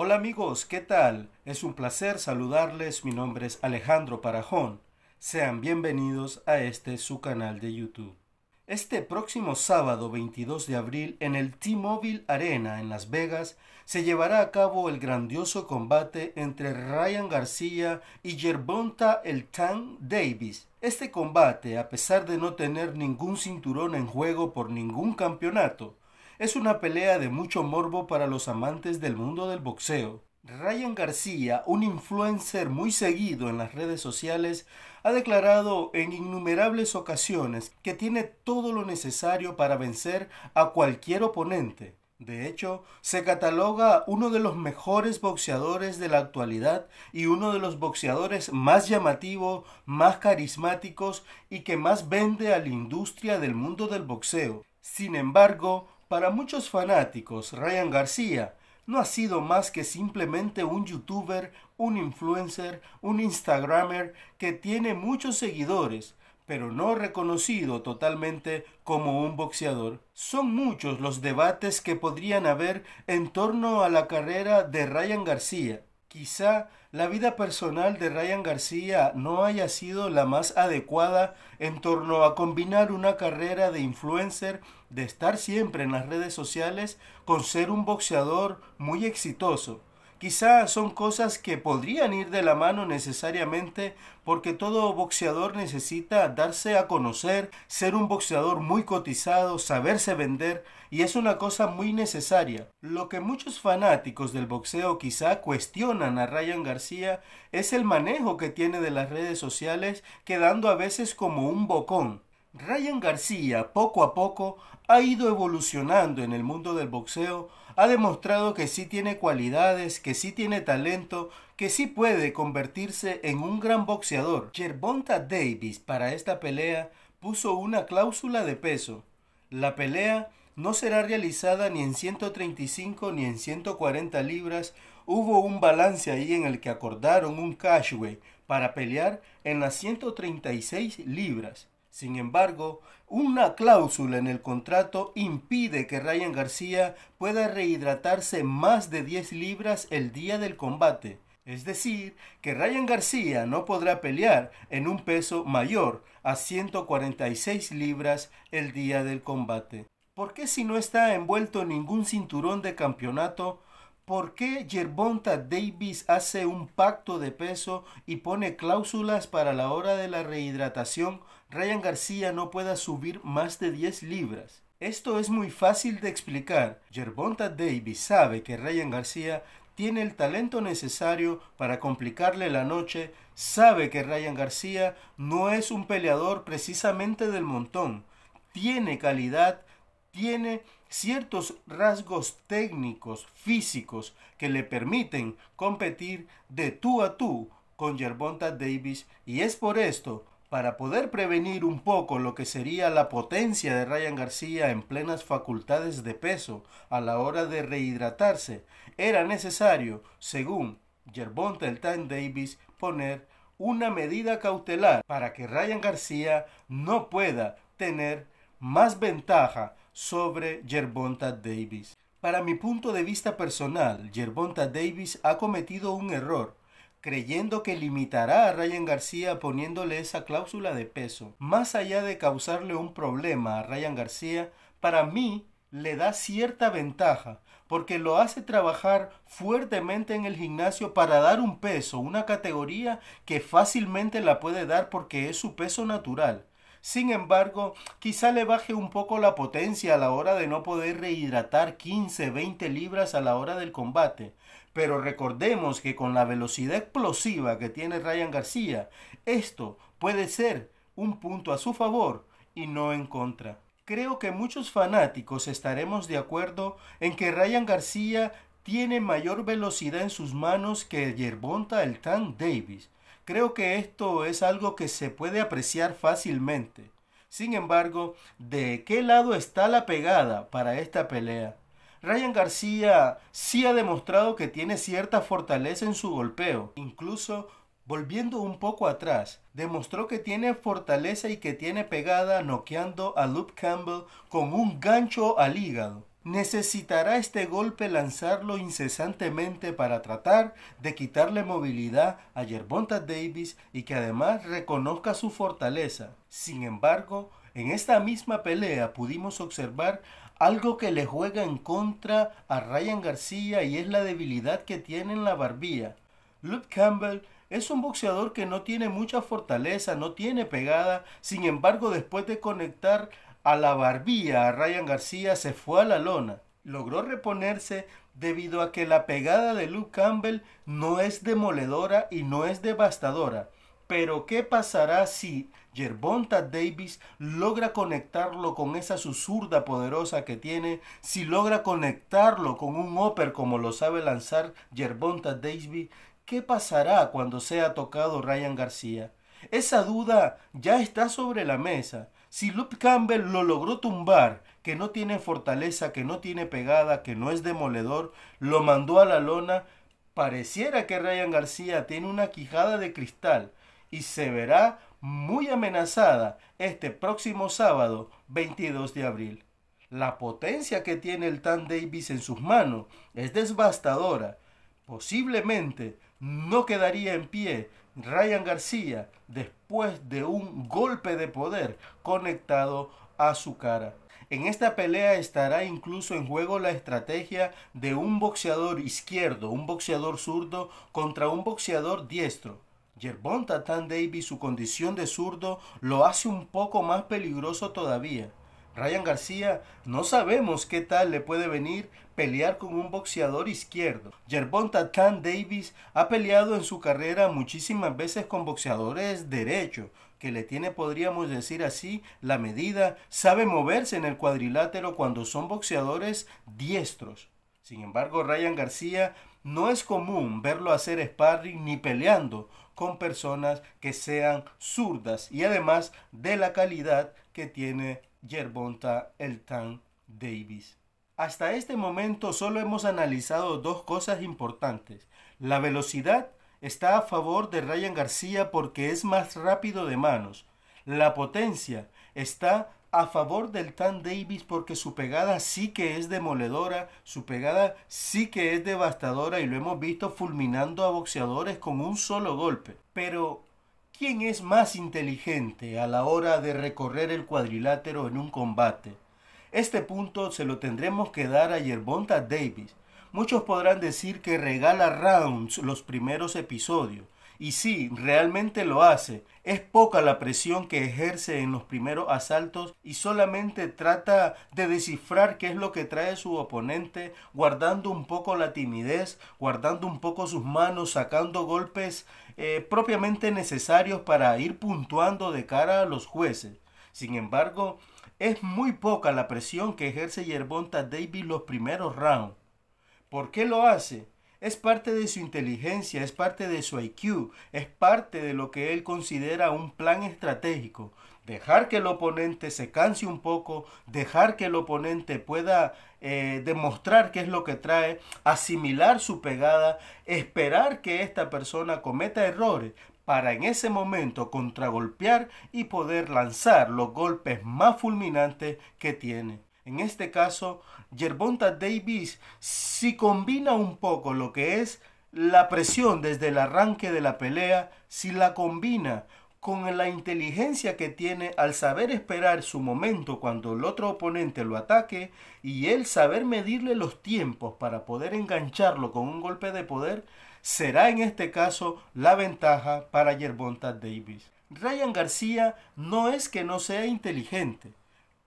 Hola amigos, ¿qué tal? Es un placer saludarles, mi nombre es Alejandro Parajón. Sean bienvenidos a este su canal de YouTube. Este próximo sábado 22 de abril en el T-Mobile Arena en Las Vegas se llevará a cabo el grandioso combate entre Ryan García y Yerbonta el Tan Davis. Este combate, a pesar de no tener ningún cinturón en juego por ningún campeonato, es una pelea de mucho morbo para los amantes del mundo del boxeo. Ryan García, un influencer muy seguido en las redes sociales, ha declarado en innumerables ocasiones que tiene todo lo necesario para vencer a cualquier oponente. De hecho, se cataloga uno de los mejores boxeadores de la actualidad y uno de los boxeadores más llamativos, más carismáticos y que más vende a la industria del mundo del boxeo. Sin embargo, para muchos fanáticos, Ryan García no ha sido más que simplemente un youtuber, un influencer, un instagramer que tiene muchos seguidores, pero no reconocido totalmente como un boxeador. Son muchos los debates que podrían haber en torno a la carrera de Ryan García. Quizá la vida personal de Ryan García no haya sido la más adecuada en torno a combinar una carrera de influencer, de estar siempre en las redes sociales, con ser un boxeador muy exitoso. Quizá son cosas que podrían ir de la mano necesariamente porque todo boxeador necesita darse a conocer, ser un boxeador muy cotizado, saberse vender y es una cosa muy necesaria. Lo que muchos fanáticos del boxeo quizá cuestionan a Ryan García es el manejo que tiene de las redes sociales quedando a veces como un bocón. Ryan García poco a poco ha ido evolucionando en el mundo del boxeo, ha demostrado que sí tiene cualidades, que sí tiene talento, que sí puede convertirse en un gran boxeador. Gervonta Davis para esta pelea puso una cláusula de peso. La pelea no será realizada ni en 135 ni en 140 libras. Hubo un balance ahí en el que acordaron un cashway para pelear en las 136 libras. Sin embargo, una cláusula en el contrato impide que Ryan García pueda rehidratarse más de 10 libras el día del combate. Es decir, que Ryan García no podrá pelear en un peso mayor a 146 libras el día del combate. ¿Por qué si no está envuelto en ningún cinturón de campeonato ¿Por qué Yerbonta Davis hace un pacto de peso y pone cláusulas para la hora de la rehidratación Ryan García no pueda subir más de 10 libras? Esto es muy fácil de explicar. Yerbonta Davis sabe que Ryan García tiene el talento necesario para complicarle la noche, sabe que Ryan García no es un peleador precisamente del montón, tiene calidad, tiene ciertos rasgos técnicos, físicos, que le permiten competir de tú a tú con Gervonta Davis y es por esto, para poder prevenir un poco lo que sería la potencia de Ryan García en plenas facultades de peso a la hora de rehidratarse, era necesario, según Gervonta el Time Davis, poner una medida cautelar para que Ryan García no pueda tener más ventaja sobre Gervonta Davis. Para mi punto de vista personal, Gervonta Davis ha cometido un error creyendo que limitará a Ryan García poniéndole esa cláusula de peso. Más allá de causarle un problema a Ryan García, para mí le da cierta ventaja porque lo hace trabajar fuertemente en el gimnasio para dar un peso, una categoría que fácilmente la puede dar porque es su peso natural. Sin embargo, quizá le baje un poco la potencia a la hora de no poder rehidratar 15, 20 libras a la hora del combate. Pero recordemos que con la velocidad explosiva que tiene Ryan García, esto puede ser un punto a su favor y no en contra. Creo que muchos fanáticos estaremos de acuerdo en que Ryan García tiene mayor velocidad en sus manos que Yerbonta el Tank Davis, Creo que esto es algo que se puede apreciar fácilmente. Sin embargo, ¿de qué lado está la pegada para esta pelea? Ryan García sí ha demostrado que tiene cierta fortaleza en su golpeo, incluso volviendo un poco atrás, demostró que tiene fortaleza y que tiene pegada noqueando a Luke Campbell con un gancho al hígado necesitará este golpe lanzarlo incesantemente para tratar de quitarle movilidad a Yerbonta Davis y que además reconozca su fortaleza. Sin embargo, en esta misma pelea pudimos observar algo que le juega en contra a Ryan García y es la debilidad que tiene en la barbilla. Luke Campbell es un boxeador que no tiene mucha fortaleza, no tiene pegada, sin embargo después de conectar a la barbilla, a Ryan García se fue a la lona. Logró reponerse debido a que la pegada de Luke Campbell no es demoledora y no es devastadora. Pero ¿qué pasará si Yerbonta Davis logra conectarlo con esa susurda poderosa que tiene? Si logra conectarlo con un upper como lo sabe lanzar Yerbonta Davis, ¿qué pasará cuando sea tocado Ryan García? Esa duda ya está sobre la mesa. Si Luke Campbell lo logró tumbar, que no tiene fortaleza, que no tiene pegada, que no es demoledor, lo mandó a la lona, pareciera que Ryan García tiene una quijada de cristal y se verá muy amenazada este próximo sábado 22 de abril. La potencia que tiene el Tan Davis en sus manos es devastadora. Posiblemente no quedaría en pie Ryan García después de un golpe de poder conectado a su cara. En esta pelea estará incluso en juego la estrategia de un boxeador izquierdo, un boxeador zurdo contra un boxeador diestro. Yerbonta Tatán Davis, su condición de zurdo, lo hace un poco más peligroso todavía. Ryan García, no sabemos qué tal le puede venir pelear con un boxeador izquierdo. Yerbonta Tan Davis ha peleado en su carrera muchísimas veces con boxeadores derecho. que le tiene, podríamos decir así, la medida, sabe moverse en el cuadrilátero cuando son boxeadores diestros. Sin embargo, Ryan García no es común verlo hacer sparring ni peleando con personas que sean zurdas y además de la calidad que tiene Yerbonta tan Davis. Hasta este momento solo hemos analizado dos cosas importantes. La velocidad está a favor de Ryan García porque es más rápido de manos. La potencia está a favor del Tan Davis porque su pegada sí que es demoledora, su pegada sí que es devastadora y lo hemos visto fulminando a boxeadores con un solo golpe. Pero ¿Quién es más inteligente a la hora de recorrer el cuadrilátero en un combate? Este punto se lo tendremos que dar a Yerbonta Davis. Muchos podrán decir que regala rounds los primeros episodios, y sí, realmente lo hace. Es poca la presión que ejerce en los primeros asaltos y solamente trata de descifrar qué es lo que trae su oponente, guardando un poco la timidez, guardando un poco sus manos, sacando golpes eh, propiamente necesarios para ir puntuando de cara a los jueces. Sin embargo, es muy poca la presión que ejerce Yerbonta Davis los primeros rounds. ¿Por qué lo hace? Es parte de su inteligencia, es parte de su IQ, es parte de lo que él considera un plan estratégico. Dejar que el oponente se canse un poco, dejar que el oponente pueda eh, demostrar qué es lo que trae, asimilar su pegada, esperar que esta persona cometa errores para en ese momento contragolpear y poder lanzar los golpes más fulminantes que tiene. En este caso, Yerbonta Davis si combina un poco lo que es la presión desde el arranque de la pelea, si la combina con la inteligencia que tiene al saber esperar su momento cuando el otro oponente lo ataque y el saber medirle los tiempos para poder engancharlo con un golpe de poder, será en este caso la ventaja para Yerbonta Davis. Ryan García no es que no sea inteligente,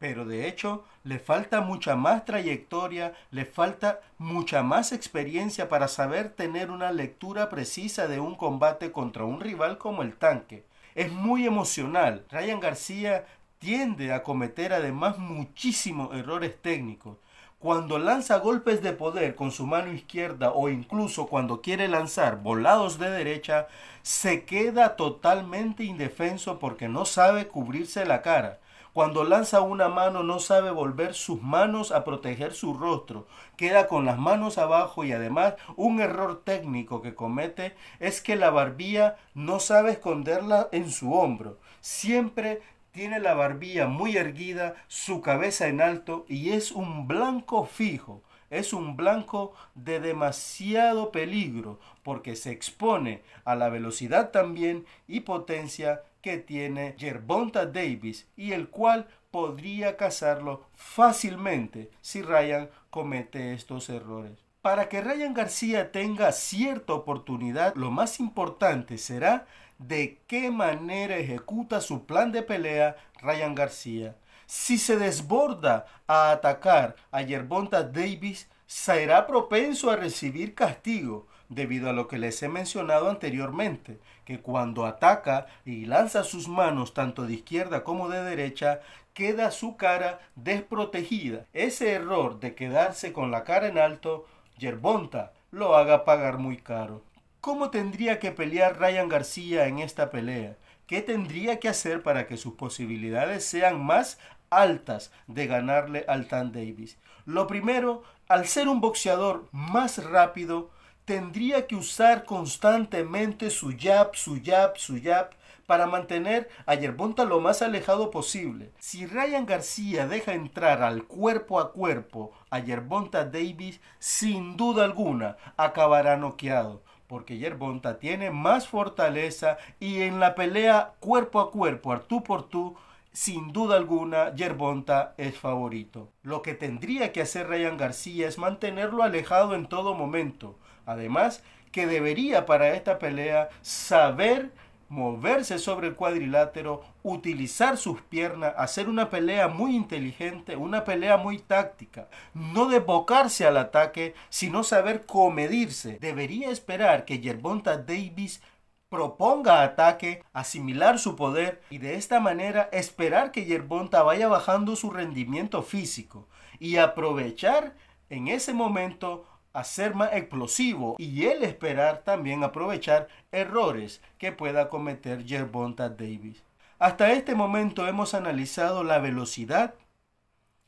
pero de hecho le falta mucha más trayectoria, le falta mucha más experiencia para saber tener una lectura precisa de un combate contra un rival como el tanque. Es muy emocional. Ryan García tiende a cometer además muchísimos errores técnicos. Cuando lanza golpes de poder con su mano izquierda o incluso cuando quiere lanzar volados de derecha, se queda totalmente indefenso porque no sabe cubrirse la cara cuando lanza una mano no sabe volver sus manos a proteger su rostro. Queda con las manos abajo y además un error técnico que comete es que la barbilla no sabe esconderla en su hombro. Siempre tiene la barbilla muy erguida, su cabeza en alto y es un blanco fijo. Es un blanco de demasiado peligro porque se expone a la velocidad también y potencia que tiene yerbonta Davis y el cual podría casarlo fácilmente si Ryan comete estos errores. Para que Ryan García tenga cierta oportunidad, lo más importante será de qué manera ejecuta su plan de pelea Ryan García. Si se desborda a atacar a Yerbonta Davis, será propenso a recibir castigo, debido a lo que les he mencionado anteriormente, que cuando ataca y lanza sus manos tanto de izquierda como de derecha, queda su cara desprotegida. Ese error de quedarse con la cara en alto, Yerbonta lo haga pagar muy caro. ¿Cómo tendría que pelear Ryan García en esta pelea? ¿Qué tendría que hacer para que sus posibilidades sean más altas de ganarle al Tan Davis? Lo primero, al ser un boxeador más rápido, tendría que usar constantemente su jab, su jab, su jab para mantener a Yerbonta lo más alejado posible. Si Ryan García deja entrar al cuerpo a cuerpo a Yerbonta Davis, sin duda alguna acabará noqueado, porque Yerbonta tiene más fortaleza y en la pelea cuerpo a cuerpo, artú por tú, sin duda alguna, Yerbonta es favorito. Lo que tendría que hacer Ryan García es mantenerlo alejado en todo momento, Además, que debería para esta pelea saber moverse sobre el cuadrilátero, utilizar sus piernas, hacer una pelea muy inteligente, una pelea muy táctica, no desbocarse al ataque, sino saber comedirse. Debería esperar que Yerbonta Davis proponga ataque, asimilar su poder y de esta manera esperar que Yerbonta vaya bajando su rendimiento físico y aprovechar en ese momento Hacer ser más explosivo y él esperar también aprovechar errores que pueda cometer Gervonta Davis. Hasta este momento hemos analizado la velocidad,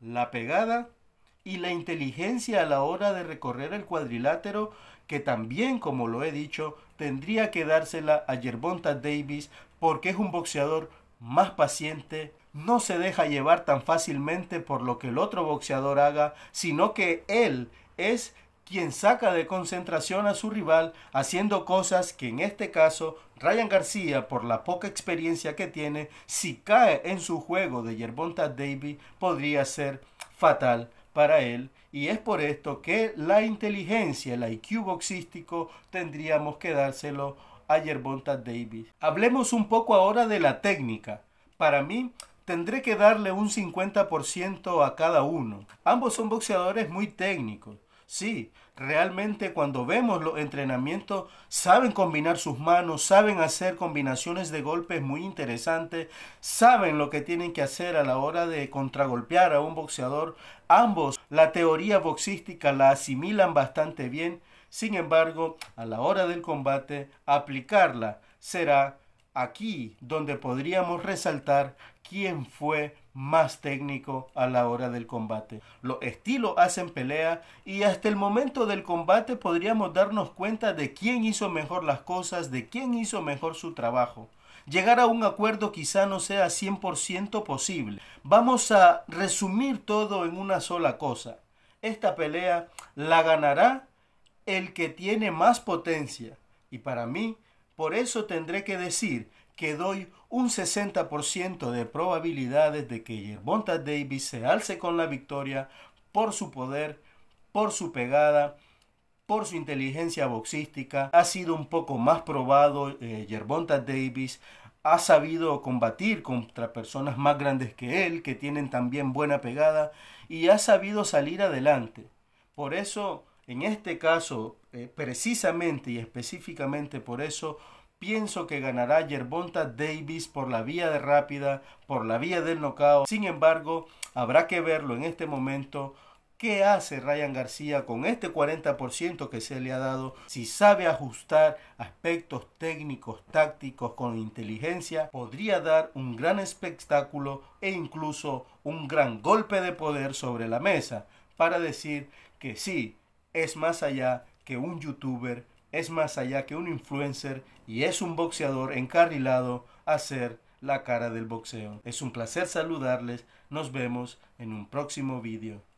la pegada y la inteligencia a la hora de recorrer el cuadrilátero que también, como lo he dicho, tendría que dársela a Gervonta Davis porque es un boxeador más paciente, no se deja llevar tan fácilmente por lo que el otro boxeador haga, sino que él es quien saca de concentración a su rival haciendo cosas que en este caso Ryan García, por la poca experiencia que tiene, si cae en su juego de Yerbonta Davis, podría ser fatal para él. Y es por esto que la inteligencia, el IQ boxístico, tendríamos que dárselo a Yerbonta Davis. Hablemos un poco ahora de la técnica. Para mí, tendré que darle un 50% a cada uno. Ambos son boxeadores muy técnicos Sí, realmente cuando vemos los entrenamientos, saben combinar sus manos, saben hacer combinaciones de golpes muy interesantes, saben lo que tienen que hacer a la hora de contragolpear a un boxeador. Ambos, la teoría boxística la asimilan bastante bien, sin embargo, a la hora del combate, aplicarla será aquí donde podríamos resaltar quién fue más técnico a la hora del combate. Los estilos hacen pelea y hasta el momento del combate podríamos darnos cuenta de quién hizo mejor las cosas, de quién hizo mejor su trabajo. Llegar a un acuerdo quizá no sea 100% posible. Vamos a resumir todo en una sola cosa. Esta pelea la ganará el que tiene más potencia. Y para mí, por eso tendré que decir que doy un 60% de probabilidades de que Yerbonta Davis se alce con la victoria por su poder, por su pegada, por su inteligencia boxística. Ha sido un poco más probado eh, Davis. Ha sabido combatir contra personas más grandes que él, que tienen también buena pegada, y ha sabido salir adelante. Por eso en este caso, eh, precisamente y específicamente por eso, pienso que ganará Yerbonta Davis por la vía de rápida, por la vía del nocao. Sin embargo, habrá que verlo en este momento. ¿Qué hace Ryan García con este 40% que se le ha dado? Si sabe ajustar aspectos técnicos, tácticos, con inteligencia, podría dar un gran espectáculo e incluso un gran golpe de poder sobre la mesa para decir que sí, es más allá que un youtuber, es más allá que un influencer y es un boxeador encarrilado a ser la cara del boxeo. Es un placer saludarles, nos vemos en un próximo vídeo.